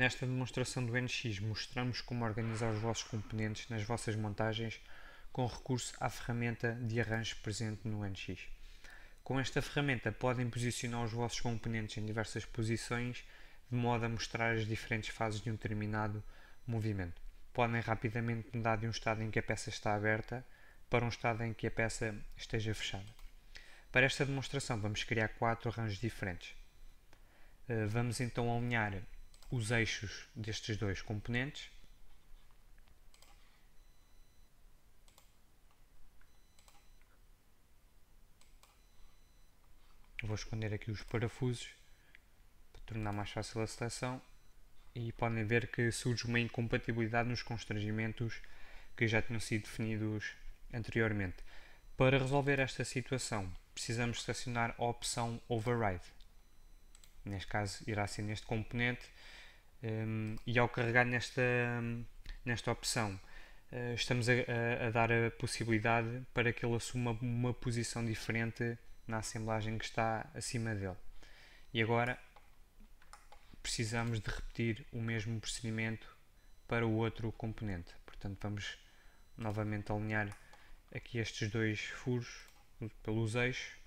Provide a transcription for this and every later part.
Nesta demonstração do NX, mostramos como organizar os vossos componentes nas vossas montagens com recurso à ferramenta de arranjo presente no NX. Com esta ferramenta podem posicionar os vossos componentes em diversas posições de modo a mostrar as diferentes fases de um determinado movimento. Podem rapidamente mudar de um estado em que a peça está aberta para um estado em que a peça esteja fechada. Para esta demonstração vamos criar quatro arranjos diferentes. Eh, vamos então alinhar os eixos destes dois componentes vou esconder aqui os parafusos para tornar mais fácil a seleção e podem ver que surge uma incompatibilidade nos constrangimentos que já tinham sido definidos anteriormente. Para resolver esta situação precisamos selecionar a opção Override. Neste caso irá ser neste componente um, e ao carregar nesta, nesta opção, uh, estamos a, a, a, dar a possibilidade para que ele assuma uma posição diferente na assemblagem que está acima dele. E agora precisamos de repetir o mesmo procedimento para o outro componente. Portanto, vamos novamente alinhar aqui estes dois furos pelos eixos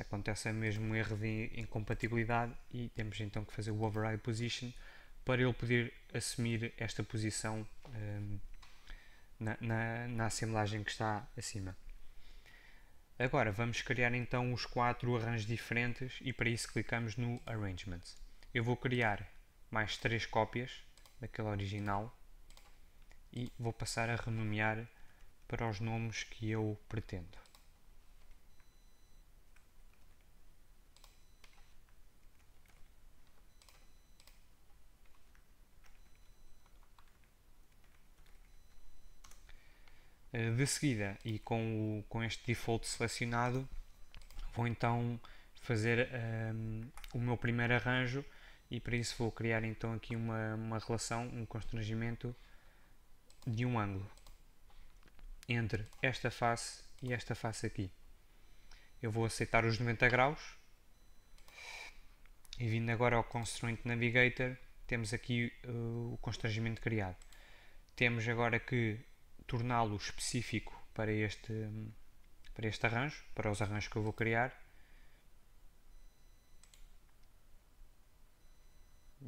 acontece mesmo um erro de incompatibilidade e temos então que fazer o override position para ele poder assumir esta posição um, na, na, na assemblagem que está acima. Agora vamos criar então os quatro arranjos diferentes e para isso clicamos no Arrangements. Eu vou criar mais três cópias daquela original e vou passar a renomear para os nomes que eu pretendo. Eh, de seguida e com, o, com este default selecionado vou então fazer um, ehm, o meu primeiro arranjo e para isso vou criar então aqui uma, uma relação, um constrangimento de um ângulo entre esta face e esta face aqui. Eu vou aceitar os 90 graus e vindo agora ao Constraint Navigator temos aqui uh, o constrangimento criado. Temos agora que torná-lo específico para este, para este arranjo, para os arranjos que eu vou criar.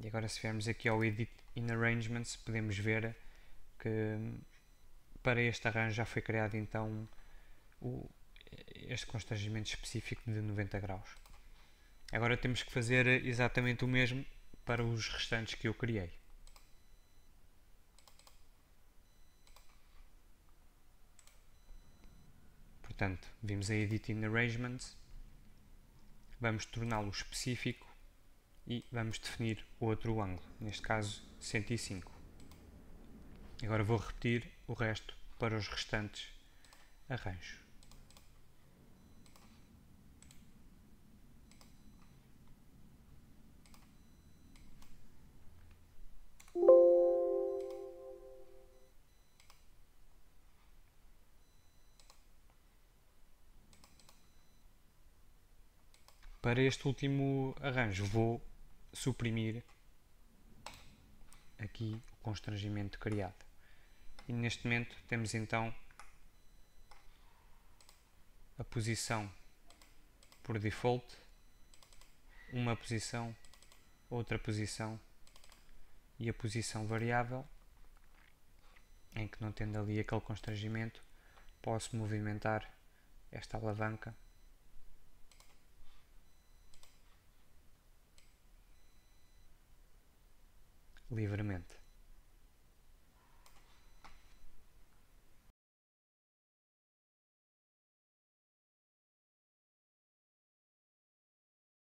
E agora se viermos aqui ao Edit in Arrangements, podemos ver que para este arranjo já foi criado então o, este constrangimento específico de 90 graus. Agora temos que fazer exatamente o mesmo para os restantes que eu criei. Portanto, vimos a Editing Arrangements, vamos torná-lo específico e vamos definir outro ângulo, neste caso 105. Agora vou repetir o resto para os restantes arranjos. para este último arranjo vou suprimir aqui o constrangimento criado. E neste momento temos então a posição por default, uma posição, outra posição e a posição variável em que não tendo ali aquele constrangimento posso movimentar esta alavanca